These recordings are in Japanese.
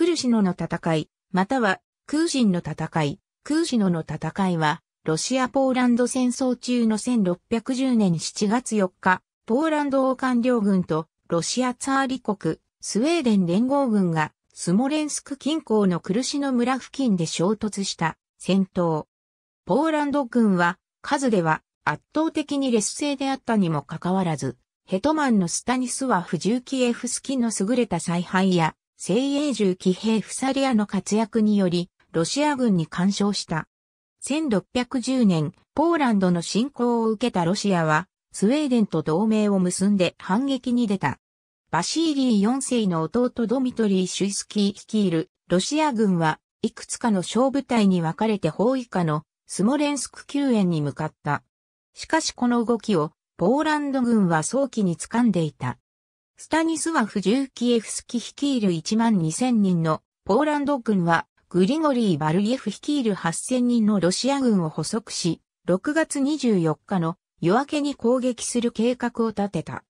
クルシノの戦い、または空人の戦い、クーシノの戦いは、ロシア・ポーランド戦争中の1610年7月4日、ポーランド王官領軍とロシアツァーリ国、スウェーデン連合軍がスモレンスク近郊のクルシノ村付近で衝突した戦闘。ポーランド軍は数では圧倒的に劣勢であったにもかかわらず、ヘトマンのスタニスワフ・ジューキエフスキの優れた采配や精鋭銃騎兵フサリアの活躍により、ロシア軍に干渉した。1610年、ポーランドの侵攻を受けたロシアは、スウェーデンと同盟を結んで反撃に出た。バシーリー4世の弟ドミトリー・シュイスキー率いるロシア軍はいくつかの小部隊に分かれて包囲下のスモレンスク救援に向かった。しかしこの動きをポーランド軍は早期に掴んでいた。スタニスワフ・ジューキエフスキ率いる1万2000人のポーランド軍はグリゴリー・バルイエフ率いる8000人のロシア軍を捕捉し、6月24日の夜明けに攻撃する計画を立てた。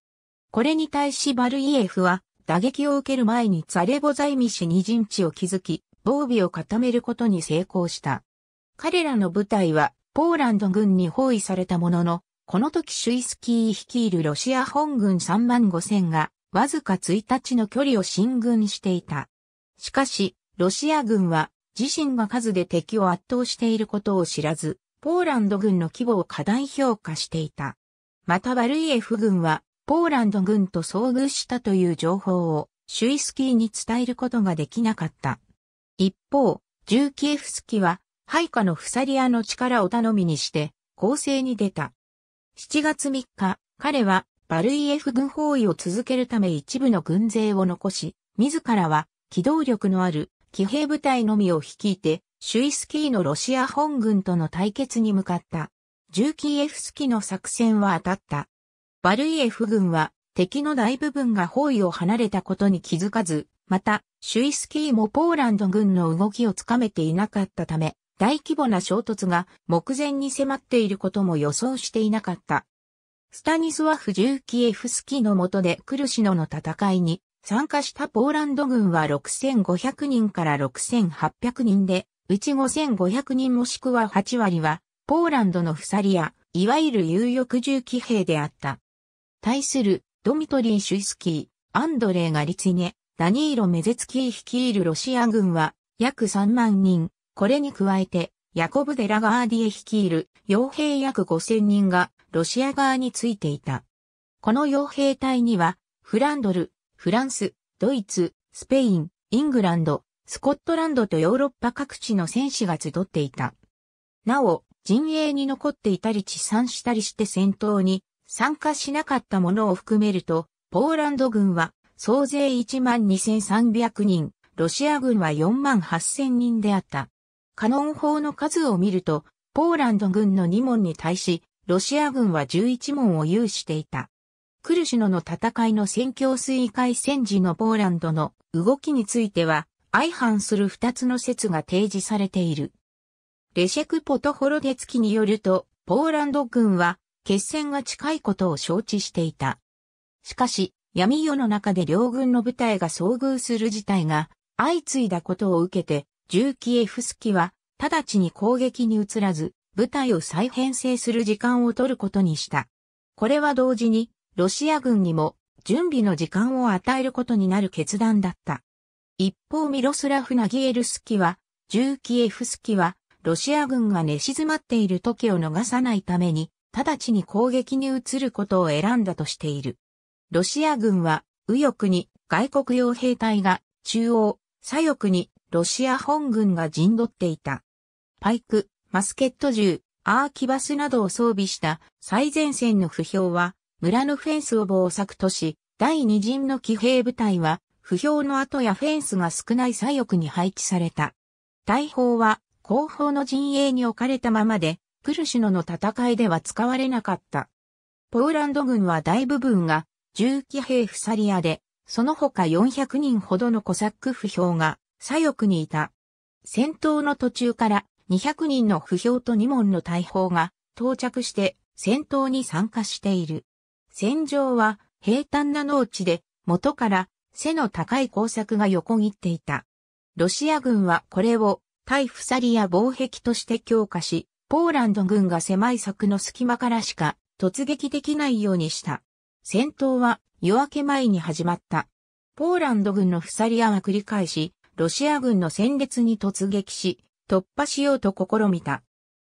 これに対しバルイエフは打撃を受ける前にザレボザイミシに陣地を築き、防備を固めることに成功した。彼らの部隊はポーランド軍に包囲されたものの、この時シュイスキー率いるロシア本軍3万5千がわずか1日の距離を進軍していた。しかし、ロシア軍は自身が数で敵を圧倒していることを知らず、ポーランド軍の規模を過大評価していた。またバルイエフ軍は、ポーランド軍と遭遇したという情報を、シュイスキーに伝えることができなかった。一方、ジューキエフスキは、配下のフサリアの力を頼みにして、攻勢に出た。7月3日、彼はバルイエフ軍包囲を続けるため一部の軍勢を残し、自らは機動力のある騎兵部隊のみを率いて、シュイスキーのロシア本軍との対決に向かった。ジューキーエフスキーの作戦は当たった。バルイエフ軍は敵の大部分が包囲を離れたことに気づかず、また、シュイスキーもポーランド軍の動きをつかめていなかったため、大規模な衝突が目前に迫っていることも予想していなかった。スタニスワフ・ジューキエフスキの下でクルシノの戦いに参加したポーランド軍は6500人から6800人で、うち5500人もしくは8割は、ポーランドのフサリア、いわゆる有力銃機兵であった。対する、ドミトリー・シュイスキー、アンドレイ・ガリツィネ、ダニーロ・メゼツキー率いるロシア軍は、約3万人、これに加えて、ヤコブ・デ・ラガーディエ率いる傭兵約5000人がロシア側についていた。この傭兵隊には、フランドル、フランス、ドイツ、スペイン、イングランド、スコットランドとヨーロッパ各地の戦士が集っていた。なお、陣営に残っていたり地産したりして戦闘に参加しなかったものを含めると、ポーランド軍は総勢12,300人、ロシア軍は48,000人であった。カノン砲の数を見ると、ポーランド軍の2門に対し、ロシア軍は11門を有していた。クルシュノの戦いの戦況水海戦時のポーランドの動きについては、相反する二つの説が提示されている。レシェク・ポトホロデツキによると、ポーランド軍は決戦が近いことを承知していた。しかし、闇夜の中で両軍の部隊が遭遇する事態が相次いだことを受けて、重機エフスキは直ちに攻撃に移らず、部隊を再編成する時間を取ることにした。これは同時に、ロシア軍にも準備の時間を与えることになる決断だった。一方ミロスラフ・ナギエルスキは、重キエフスキは、ロシア軍が寝静まっている時を逃さないために、直ちに攻撃に移ることを選んだとしている。ロシア軍は、右翼に外国傭兵隊が、中央、左翼にロシア本軍が陣取っていた。パイク、マスケット銃、アーキバスなどを装備した最前線の不評は、村のフェンスを防作とし、第二陣の騎兵部隊は、不評の跡やフェンスが少ない左翼に配置された。大砲は、後方の陣営に置かれたままで、プルシュノの戦いでは使われなかった。ポーランド軍は大部分が、重騎兵フサリアで、その他400人ほどのコサック不評が左翼にいた。戦闘の途中から200人の不評と2門の大砲が到着して戦闘に参加している。戦場は平坦な農地で元から背の高い工作が横切っていた。ロシア軍はこれを対フサリや防壁として強化し、ポーランド軍が狭い柵の隙間からしか突撃できないようにした。戦闘は夜明け前に始まった。ポーランド軍のフサリアは繰り返し、ロシア軍の戦列に突撃し、突破しようと試みた。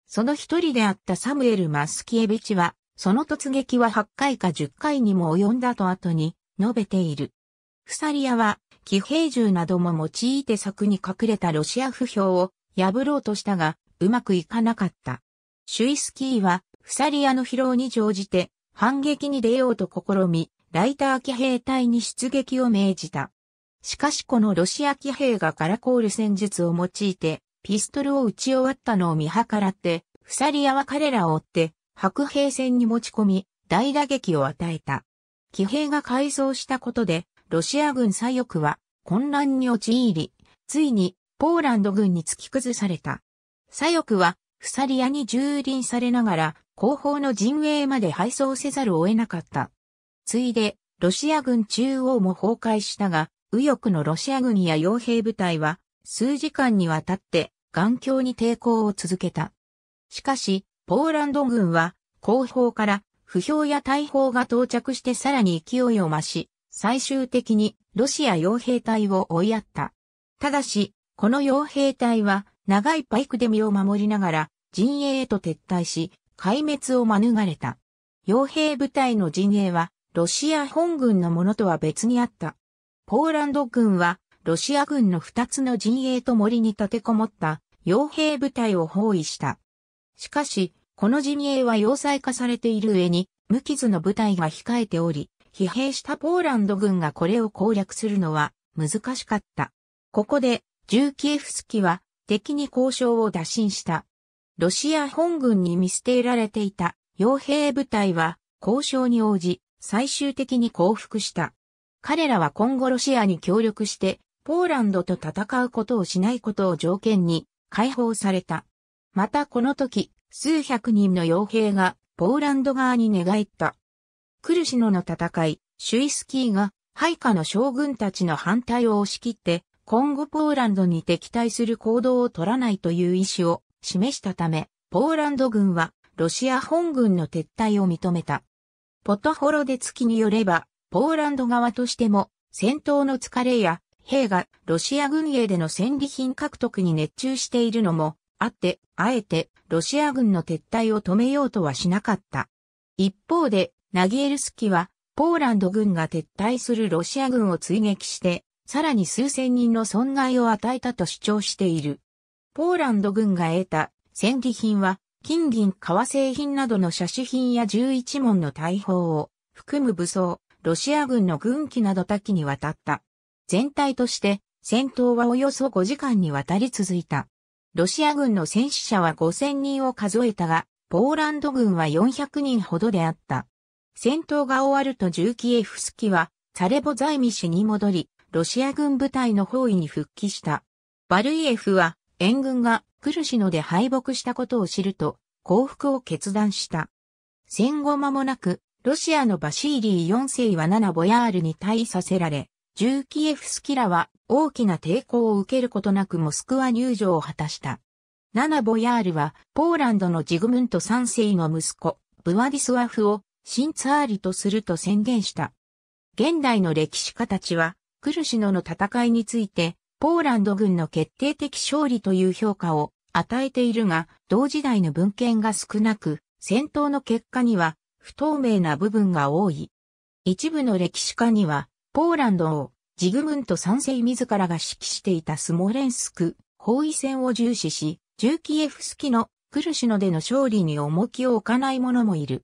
その一人であったサムエル・マスキエビチは、その突撃は8回か10回にも及んだと後に述べている。フサリアは、騎兵銃なども用いて柵に隠れたロシア不評を破ろうとしたが、うまくいかなかった。シュイスキーは、フサリアの疲労に乗じて、反撃に出ようと試み、ライター騎兵隊に出撃を命じた。しかしこのロシア騎兵がカラコール戦術を用いて、ピストルを撃ち終わったのを見計らって、フサリアは彼らを追って、白兵戦に持ち込み、大打撃を与えた。騎兵が改造したことで、ロシア軍左翼は混乱に陥り、ついにポーランド軍に突き崩された。左翼はフサリアに蹂躙されながら、後方の陣営まで敗走せざるを得なかった。ついで、ロシア軍中央も崩壊したが、右翼のロシア軍や傭兵部隊は数時間にわたって眼鏡に抵抗を続けた。しかし、ポーランド軍は後方から不評や大砲が到着してさらに勢いを増し、最終的にロシア傭兵隊を追いやった。ただし、この傭兵隊は長いパイクで身を守りながら陣営へと撤退し、壊滅を免れた。傭兵部隊の陣営はロシア本軍のものとは別にあった。ポーランド軍はロシア軍の2つの陣営と森に立てこもった傭兵部隊を包囲した。しかし、この陣営は要塞化されている上に、無傷の部隊が控えており、疲弊したポーランド軍がこれを攻略するのは難しかった。ここで、ジューキエフスキは敵に交渉を打診した。ロシア本軍に見捨てられていた傭兵部隊は交渉に応じ、最終的に降伏した。彼らは今後ロシアに協力してポーランドと戦うことをしないことを条件に解放された。またこの時、数百人の傭兵がポーランド側に寝返った。クルシノの戦い、シュイスキーが配下の将軍たちの反対を押し切って、今後ポーランドに敵対する行動を取らないという意思を示したため、ポーランド軍はロシア本軍の撤退を認めた。ポトホロデツキによれば、ポーランド側としても戦闘の疲れや兵がロシア軍営での戦利品獲得に熱中しているのもあって、あえてロシア軍の撤退を止めようとはしなかった。一方で、ナギエルスキは、ポーランド軍が撤退するロシア軍を追撃して、さらに数千人の損害を与えたと主張している。ポーランド軍が得た戦利品は、金銀革製品などの奢侈品や11門の大砲を含む武装、ロシア軍の軍機など多岐にわたった。全体として戦闘はおよそ5時間にわたり続いた。ロシア軍の戦死者は5000人を数えたが、ポーランド軍は400人ほどであった。戦闘が終わると重機エフスキは、サレボザイミ市に戻り、ロシア軍部隊の包囲に復帰した。バルイエフは、援軍がクルシノで敗北したことを知ると、降伏を決断した。戦後間もなく、ロシアのバシーリー4世は7ボヤールに退位させられ、ジューキエフスキラは大きな抵抗を受けることなくモスクワ入場を果たした。ナナ・ボヤールはポーランドのジグムント3世の息子、ブワディスワフを新ツアーリとすると宣言した。現代の歴史家たちは、クルシノの戦いについて、ポーランド軍の決定的勝利という評価を与えているが、同時代の文献が少なく、戦闘の結果には不透明な部分が多い。一部の歴史家には、ポーランドをジグムント三世自らが指揮していたスモレンスク包囲戦を重視し、重キエフスキのクルシノでの勝利に重きを置かない者もいる。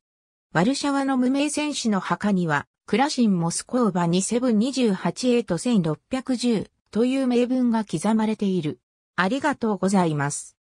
ワルシャワの無名戦士の墓には、クラシン・モスコーバ2728へと1610という名文が刻まれている。ありがとうございます。